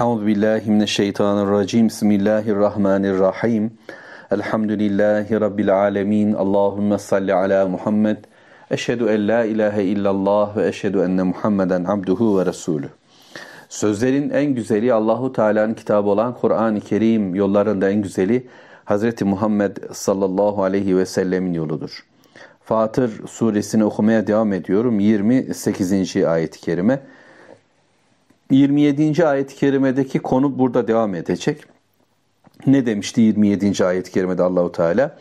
Euzu billahi mineşşeytanirracim. Bismillahirrahmanirrahim. Elhamdülillahi rabbil alamin. Allahumme salli ala Muhammed. Eşhedü en la ilahe illallah ve eşhedü enne Muhammeden abduhu ve resulü. Sözlerin en güzeli Allahu Teala'nın kitabı olan Kur'an-ı Kerim yollarında en güzeli Hz. Muhammed sallallahu aleyhi ve sellemin yoludur. Fatır suresini okumaya devam ediyorum. 28. ayet-i kerime. 27. ayet-i kerimedeki konu burada devam edecek. Ne demişti 27. ayet-i kerimede Allahu Teala?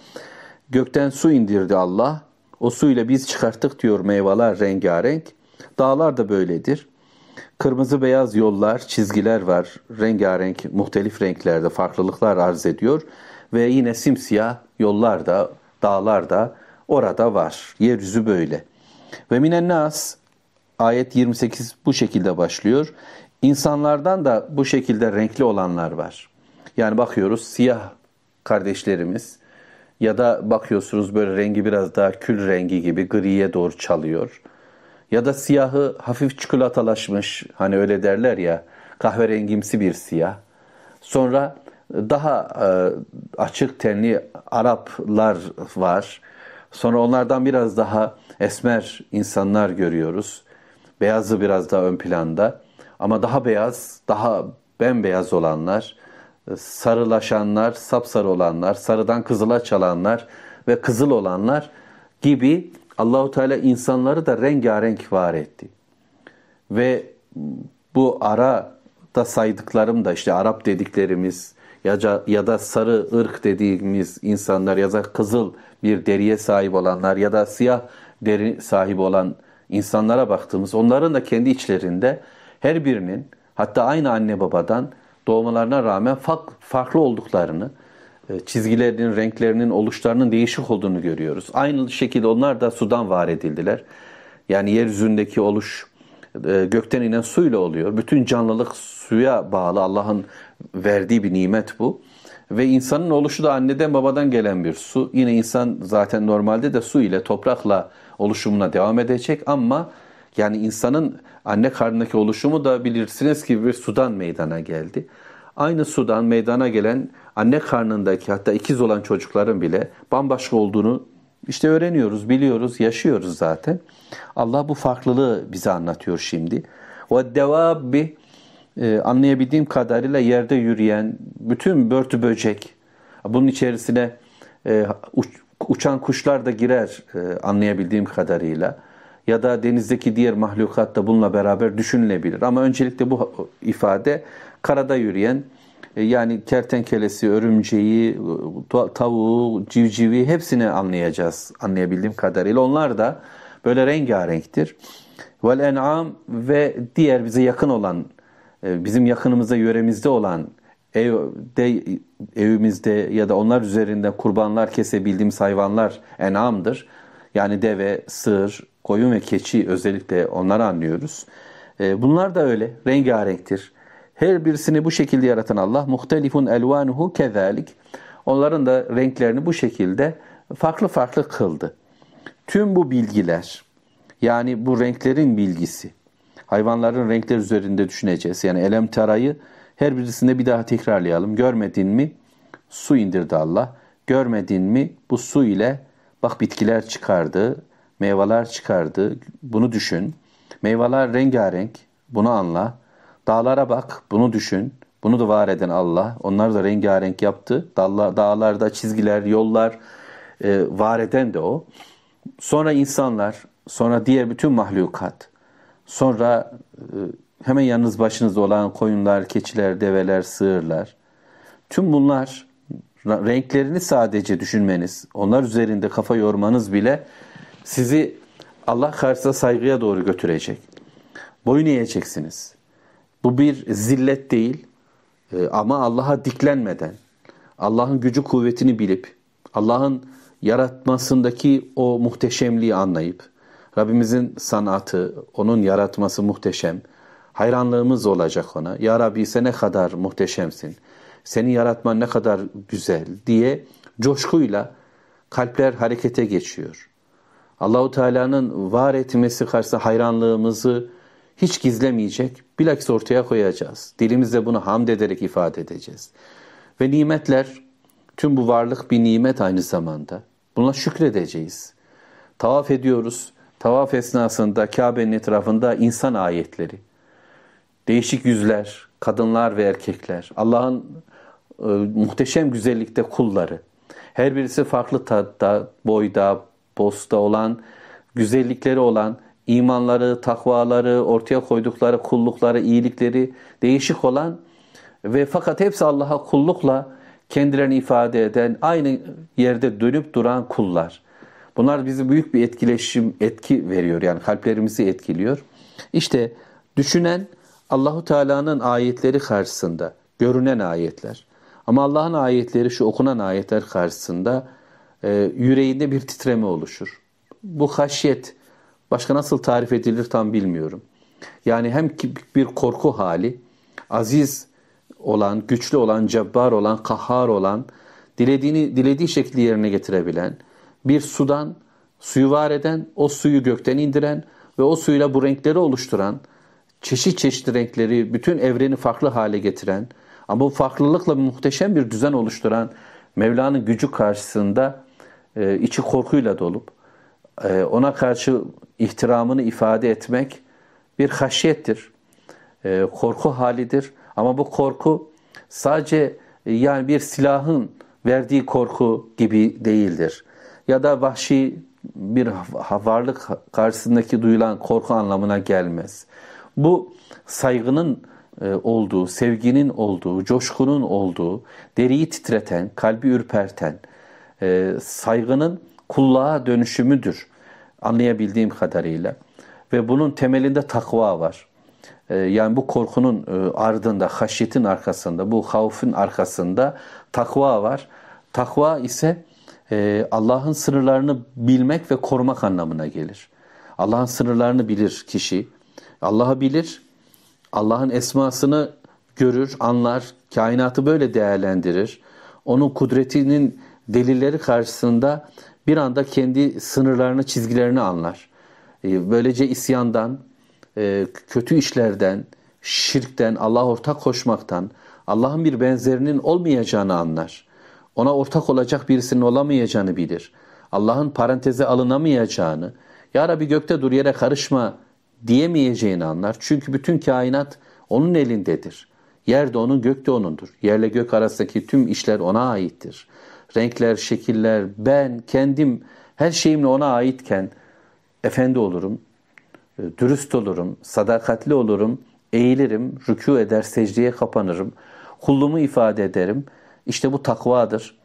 Gökten su indirdi Allah. O suyla biz çıkarttık diyor meyveler rengarenk. Dağlar da böyledir. Kırmızı beyaz yollar, çizgiler var. Rengarenk, muhtelif renklerde farklılıklar arz ediyor. Ve yine simsiyah yollar da, dağlar da orada var. Yeryüzü böyle. Ve minen nas Ayet 28 bu şekilde başlıyor. İnsanlardan da bu şekilde renkli olanlar var. Yani bakıyoruz siyah kardeşlerimiz ya da bakıyorsunuz böyle rengi biraz daha kül rengi gibi griye doğru çalıyor. Ya da siyahı hafif çikolatalaşmış hani öyle derler ya kahverengimsi bir siyah. Sonra daha e, açık tenli Araplar var. Sonra onlardan biraz daha esmer insanlar görüyoruz. Beyazı biraz daha ön planda. Ama daha beyaz, daha bembeyaz olanlar, e, sarılaşanlar, sapsarı olanlar, sarıdan kızıla çalanlar ve kızıl olanlar gibi Allahu Teala insanları da rengarenk var etti. Ve bu ara da saydıklarım da işte Arap dediklerimiz ya da, ya da sarı ırk dediğimiz insanlar ya da kızıl bir deriye sahip olanlar ya da siyah deri sahip olan insanlara baktığımız, onların da kendi içlerinde her birinin hatta aynı anne babadan doğmalarına rağmen farklı olduklarını, e, çizgilerinin, renklerinin, oluşlarının değişik olduğunu görüyoruz. Aynı şekilde onlar da sudan var edildiler. Yani yeryüzündeki oluş e, gökten inen suyla oluyor. Bütün canlılık suya bağlı. Allah'ın verdiği bir nimet bu. Ve insanın oluşu da anneden babadan gelen bir su. Yine insan zaten normalde de su ile, toprakla oluşumuna devam edecek ama yani insanın anne karnındaki oluşumu da bilirsiniz ki bir sudan meydana geldi. Aynı sudan meydana gelen anne karnındaki hatta ikiz olan çocukların bile bambaşka olduğunu işte öğreniyoruz, biliyoruz, yaşıyoruz zaten. Allah bu farklılığı bize anlatıyor şimdi. Ve devabbi e, anlayabildiğim kadarıyla yerde yürüyen bütün börtü böcek bunun içerisine e, uçan kuşlar da girer e, anlayabildiğim kadarıyla. Ya da denizdeki diğer mahlukat da bununla beraber düşünülebilir. Ama öncelikle bu ifade karada yürüyen e, yani kertenkelesi, örümceği, e, tavuğu, civcivi hepsini anlayacağız anlayabildiğim kadarıyla. Onlar da böyle rengarenktir. Vel en'am ve diğer bize yakın olan, e, bizim yakınımızda, yöremizde olan evde, evimizde ya da onlar üzerinde kurbanlar kesebildiğim hayvanlar enamdır. Yani deve, sığır, koyun ve keçi özellikle onları anlıyoruz. Ee, bunlar da öyle rengarenktir. Her birisini bu şekilde yaratan Allah muhtelifun elvanuhu kezalik. Onların da renklerini bu şekilde farklı farklı kıldı. Tüm bu bilgiler yani bu renklerin bilgisi hayvanların renkler üzerinde düşüneceğiz. Yani elem tarayı. Her birisinde bir daha tekrarlayalım. Görmedin mi? Su indirdi Allah. Görmedin mi? Bu su ile bak bitkiler çıkardı, meyveler çıkardı. Bunu düşün. Meyveler rengarenk. Bunu anla. Dağlara bak. Bunu düşün. Bunu da var eden Allah. Onlar da rengarenk yaptı. Dağlar, dağlarda çizgiler, yollar e, var eden de o. Sonra insanlar, sonra diğer bütün mahlukat, sonra e, hemen yalnız başınız olan koyunlar, keçiler, develer, sığırlar. Tüm bunlar renklerini sadece düşünmeniz, onlar üzerinde kafa yormanız bile sizi Allah karşısında saygıya doğru götürecek. Boyun eğeceksiniz. Bu bir zillet değil e, ama Allah'a diklenmeden, Allah'ın gücü kuvvetini bilip, Allah'ın yaratmasındaki o muhteşemliği anlayıp, Rabbimizin sanatı, onun yaratması muhteşem. Hayranlığımız olacak ona. Ya Rabbi sen ne kadar muhteşemsin. Seni yaratman ne kadar güzel diye coşkuyla kalpler harekete geçiyor. Allahu Teala'nın var etmesi karşısında hayranlığımızı hiç gizlemeyecek, bilakis ortaya koyacağız. Dilimizde bunu hamd ederek ifade edeceğiz. Ve nimetler, tüm bu varlık bir nimet aynı zamanda. Buna şükredeceğiz. Tavaf ediyoruz. Tavaf esnasında Kabe'nin etrafında insan ayetleri, değişik yüzler, kadınlar ve erkekler, Allah'ın e, muhteşem güzellikte kulları. Her birisi farklı tatta, boyda, bosta olan, güzellikleri olan, imanları, takvaları, ortaya koydukları kullukları, iyilikleri değişik olan ve fakat hepsi Allah'a kullukla kendilerini ifade eden, aynı yerde dönüp duran kullar. Bunlar bizi büyük bir etkileşim, etki veriyor. Yani kalplerimizi etkiliyor. İşte düşünen, Allahu Teala'nın ayetleri karşısında görünen ayetler ama Allah'ın ayetleri şu okunan ayetler karşısında e, yüreğinde bir titreme oluşur. Bu haşyet başka nasıl tarif edilir tam bilmiyorum. Yani hem bir korku hali, aziz olan, güçlü olan, cebbar olan, kahhar olan, dilediğini dilediği şekli yerine getirebilen, bir sudan suyu var eden, o suyu gökten indiren ve o suyla bu renkleri oluşturan, çeşit çeşit renkleri, bütün evreni farklı hale getiren ama bu farklılıkla muhteşem bir düzen oluşturan Mevla'nın gücü karşısında e, içi korkuyla dolup e, ona karşı ihtiramını ifade etmek bir haşiyettir. E, korku halidir ama bu korku sadece e, yani bir silahın verdiği korku gibi değildir. Ya da vahşi bir varlık karşısındaki duyulan korku anlamına gelmez. Bu saygının e, olduğu, sevginin olduğu, coşkunun olduğu, deriyi titreten, kalbi ürperten, e, saygının kulluğa dönüşümüdür anlayabildiğim kadarıyla. Ve bunun temelinde takva var. E, yani bu korkunun ardında, haşyetin arkasında, bu havfin arkasında takva var. Takva ise Allah'ın sınırlarını bilmek ve korumak anlamına gelir. Allah'ın sınırlarını bilir kişi. Allah'ı bilir, Allah'ın esmasını görür, anlar, kainatı böyle değerlendirir. Onun kudretinin delilleri karşısında bir anda kendi sınırlarını, çizgilerini anlar. Ee, böylece isyandan, e, kötü işlerden, şirkten, Allah'a ortak koşmaktan, Allah'ın bir benzerinin olmayacağını anlar. Ona ortak olacak birisinin olamayacağını bilir. Allah'ın paranteze alınamayacağını, Ya Rabbi gökte dur yere karışma diyemeyeceğini anlar. Çünkü bütün kainat onun elindedir. Yer de onun, gök de onundur. Yerle gök arasındaki tüm işler ona aittir. Renkler, şekiller, ben kendim her şeyimle ona aitken efendi olurum, e, dürüst olurum, sadakatli olurum, eğilirim, rükû eder, secdeye kapanırım, kullumu ifade ederim. İşte bu takvadır.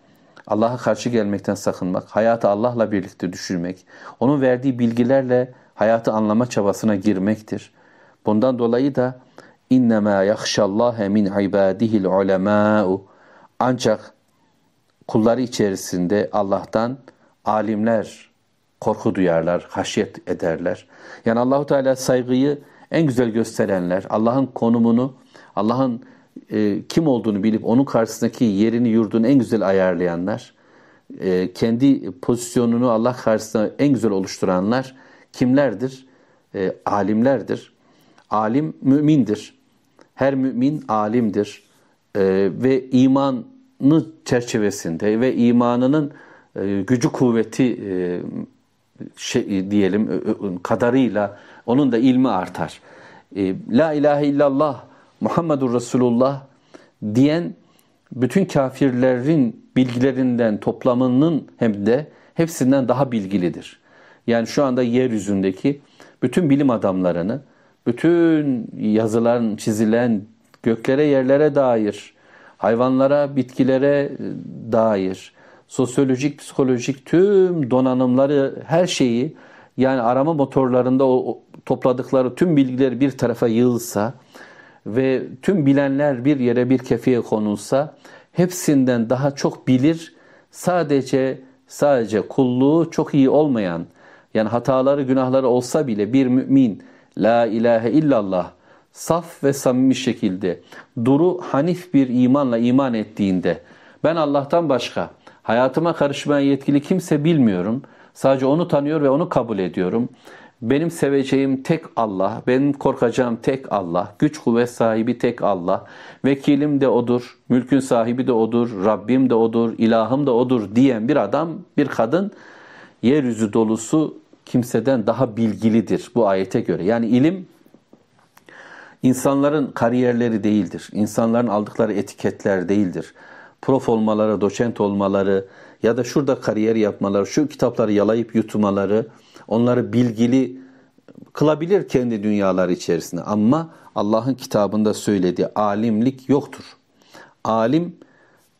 Allah'a karşı gelmekten sakınmak, hayatı Allah'la birlikte düşürmek, onun verdiği bilgilerle hayatı anlama çabasına girmektir. Bundan dolayı da innema yahşallaha min ibadihi'l ulema'u ancak kulları içerisinde Allah'tan alimler korku duyarlar, haşyet ederler. Yani Allahu Teala saygıyı en güzel gösterenler, Allah'ın konumunu, Allah'ın e, kim olduğunu bilip onun karşısındaki yerini, yurdunu en güzel ayarlayanlar, e, kendi pozisyonunu Allah karşısında en güzel oluşturanlar kimlerdir? E, alimlerdir. Alim mümindir. Her mümin alimdir. E, ve imanı çerçevesinde ve imanının e, gücü kuvveti e, şey, diyelim kadarıyla onun da ilmi artar. E, La ilahe illallah Muhammedur Resulullah diyen bütün kafirlerin bilgilerinden toplamının hem de hepsinden daha bilgilidir. Yani şu anda yeryüzündeki bütün bilim adamlarını, bütün yazılan, çizilen göklere, yerlere dair, hayvanlara, bitkilere e, dair, sosyolojik, psikolojik tüm donanımları, her şeyi yani arama motorlarında o topladıkları tüm bilgiler bir tarafa yığılsa ve tüm bilenler bir yere bir kefeye konulsa hepsinden daha çok bilir sadece sadece kulluğu çok iyi olmayan yani hataları günahları olsa bile bir mümin la ilahe illallah saf ve samimi şekilde duru hanif bir imanla iman ettiğinde ben Allah'tan başka hayatıma karışmaya yetkili kimse bilmiyorum. Sadece onu tanıyor ve onu kabul ediyorum. Benim seveceğim tek Allah, benim korkacağım tek Allah, güç kuvvet sahibi tek Allah, vekilim de odur, mülkün sahibi de odur, Rabbim de odur, ilahım da odur diyen bir adam, bir kadın yeryüzü dolusu kimseden daha bilgilidir bu ayete göre. Yani ilim insanların kariyerleri değildir. İnsanların aldıkları etiketler değildir. Prof olmaları, doçent olmaları ya da şurada kariyer yapmaları, şu kitapları yalayıp yutmaları onları bilgili kılabilir kendi dünyaları içerisinde. Ama Allah'ın kitabında söylediği alimlik yoktur. Alim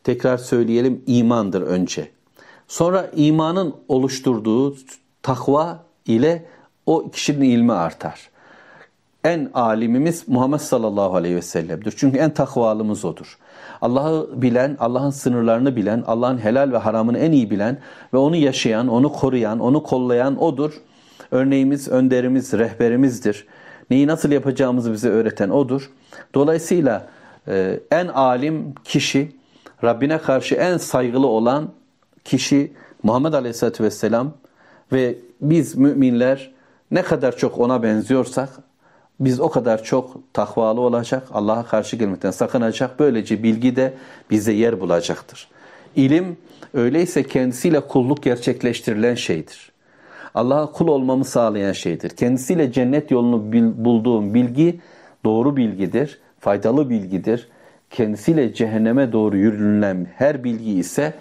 tekrar söyleyelim imandır önce. Sonra imanın oluşturduğu, takva ile o kişinin ilmi artar. En alimimiz Muhammed sallallahu aleyhi ve sellem'dir. Çünkü en takvalımız odur. Allah'ı bilen, Allah'ın sınırlarını bilen, Allah'ın helal ve haramını en iyi bilen ve onu yaşayan, onu koruyan, onu kollayan odur. Örneğimiz, önderimiz, rehberimizdir. Neyi nasıl yapacağımızı bize öğreten odur. Dolayısıyla e, en alim kişi, Rabbine karşı en saygılı olan kişi Muhammed Aleyhisselatü Vesselam ve biz müminler ne kadar çok ona benziyorsak biz o kadar çok takvalı olacak, Allah'a karşı gelmekten sakınacak. Böylece bilgi de bize yer bulacaktır. İlim öyleyse kendisiyle kulluk gerçekleştirilen şeydir. Allah'a kul olmamı sağlayan şeydir. Kendisiyle cennet yolunu bulduğum bilgi doğru bilgidir, faydalı bilgidir. Kendisiyle cehenneme doğru yürünülen her bilgi ise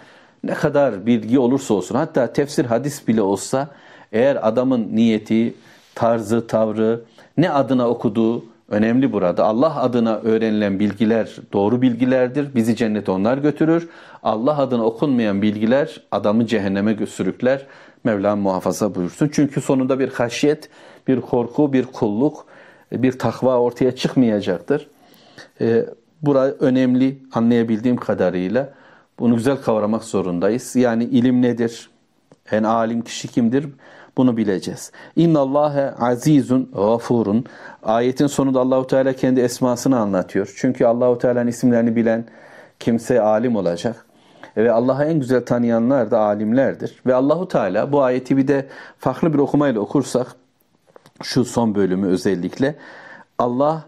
ne kadar bilgi olursa olsun hatta tefsir hadis bile olsa eğer adamın niyeti, tarzı, tavrı ne adına okuduğu önemli burada. Allah adına öğrenilen bilgiler doğru bilgilerdir. Bizi cennete onlar götürür. Allah adına okunmayan bilgiler adamı cehenneme sürükler. Mevlam muhafaza buyursun. Çünkü sonunda bir haşyet, bir korku, bir kulluk, bir takva ortaya çıkmayacaktır. Ee, bura önemli anlayabildiğim kadarıyla. Bunu güzel kavramak zorundayız. Yani ilim nedir? En alim kişi kimdir? Bunu bileceğiz. İnna Allahe azizun gafurun. Ayetin sonunda Allahu Teala kendi esmasını anlatıyor. Çünkü Allahu Teala'nın isimlerini bilen kimse alim olacak ve Allah'ı en güzel tanıyanlar da alimlerdir. Ve Allahu Teala bu ayeti bir de farklı bir okumayla okursak şu son bölümü özellikle Allah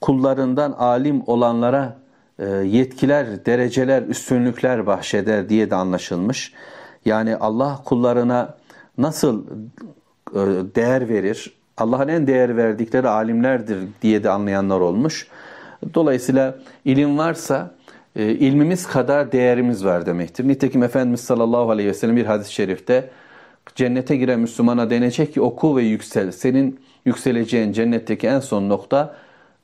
kullarından alim olanlara e, yetkiler, dereceler, üstünlükler bahşeder diye de anlaşılmış. Yani Allah kullarına nasıl e, değer verir, Allah'ın en değer verdikleri alimlerdir diye de anlayanlar olmuş. Dolayısıyla ilim varsa e, ilmimiz kadar değerimiz var demektir. Nitekim Efendimiz sallallahu aleyhi ve sellem bir hadis-i şerifte cennete giren Müslümana denecek ki oku ve yüksel. Senin yükseleceğin cennetteki en son nokta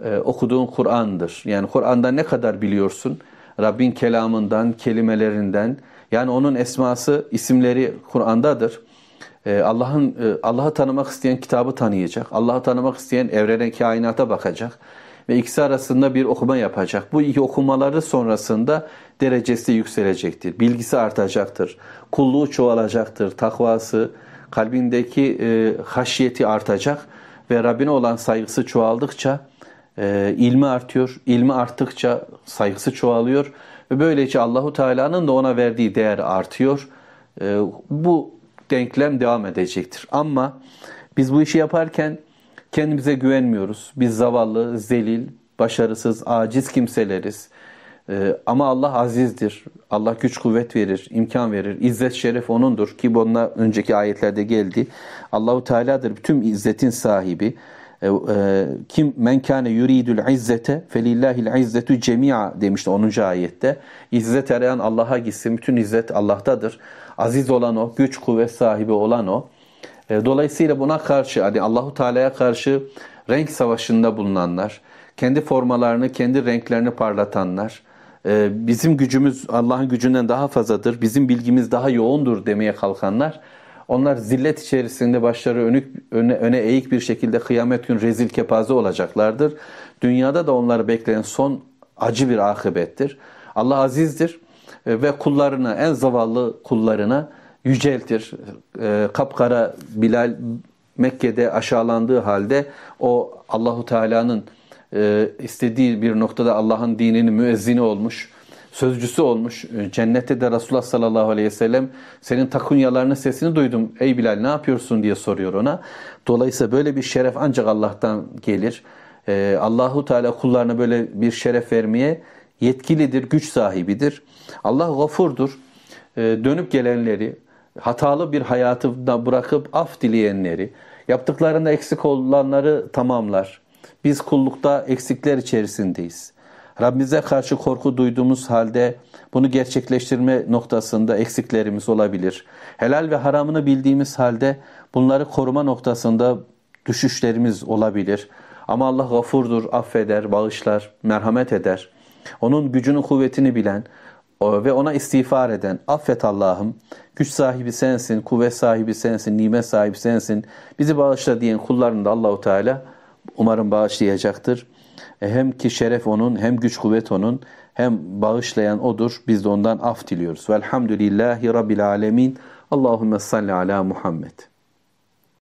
e, okuduğun Kur'an'dır. Yani Kur'an'da ne kadar biliyorsun? Rabbin kelamından, kelimelerinden. Yani onun esması, isimleri Kur'an'dadır. E, Allah'ın e, Allah'ı tanımak isteyen kitabı tanıyacak. Allah'ı tanımak isteyen evrene, kainata bakacak ve ikisi arasında bir okuma yapacak. Bu iki okumaları sonrasında derecesi yükselecektir. Bilgisi artacaktır. Kulluğu çoğalacaktır. Takvası, kalbindeki e, haşiyeti artacak ve Rabbine olan saygısı çoğaldıkça e, ilmi artıyor. İlmi arttıkça saygısı çoğalıyor ve böylece Allahu Teala'nın da ona verdiği değer artıyor. Ee, bu denklem devam edecektir. Ama biz bu işi yaparken kendimize güvenmiyoruz. Biz zavallı, zelil, başarısız, aciz kimseleriz. Ee, ama Allah azizdir. Allah güç kuvvet verir, imkan verir. İzzet şeref onundur ki bununla önceki ayetlerde geldi. Allahu Teala'dır tüm izzetin sahibi. E, e, kim men kâne yuridul izzete felillahil izzetu cemia demişti 10. ayette. İzzet arayan Allah'a gitsin. Bütün izzet Allah'tadır. Aziz olan o, güç kuvvet sahibi olan o. E, dolayısıyla buna karşı hani Allahu Teala'ya karşı renk savaşında bulunanlar, kendi formalarını, kendi renklerini parlatanlar, bizim gücümüz Allah'ın gücünden daha fazladır, bizim bilgimiz daha yoğundur demeye kalkanlar onlar zillet içerisinde başları önük, öne, öne eğik bir şekilde kıyamet gün rezil kepaze olacaklardır. Dünyada da onları bekleyen son acı bir akıbettir. Allah azizdir e, ve kullarına, en zavallı kullarına yüceltir. E, kapkara Bilal Mekke'de aşağılandığı halde o Allahu Teala'nın e, istediği bir noktada Allah'ın dininin müezzini olmuş sözcüsü olmuş. E, cennette de Resulullah sallallahu aleyhi ve sellem senin takunyalarının sesini duydum. Ey Bilal ne yapıyorsun diye soruyor ona. Dolayısıyla böyle bir şeref ancak Allah'tan gelir. Ee, Allahu Teala kullarına böyle bir şeref vermeye yetkilidir, güç sahibidir. Allah gafurdur. Ee, dönüp gelenleri, hatalı bir hayatı bırakıp af dileyenleri, yaptıklarında eksik olanları tamamlar. Biz kullukta eksikler içerisindeyiz. Rabbimize karşı korku duyduğumuz halde bunu gerçekleştirme noktasında eksiklerimiz olabilir. Helal ve haramını bildiğimiz halde bunları koruma noktasında düşüşlerimiz olabilir. Ama Allah gafurdur, affeder, bağışlar, merhamet eder. Onun gücünü, kuvvetini bilen ve ona istiğfar eden, affet Allah'ım, güç sahibi sensin, kuvvet sahibi sensin, nimet sahibi sensin, bizi bağışla diyen kullarını da Allahu Teala umarım bağışlayacaktır. E, hem ki şeref onun, hem güç kuvvet onun, hem bağışlayan odur. Biz de ondan af diliyoruz. Velhamdülillahi Rabbil alemin. Allahümme salli ala Muhammed.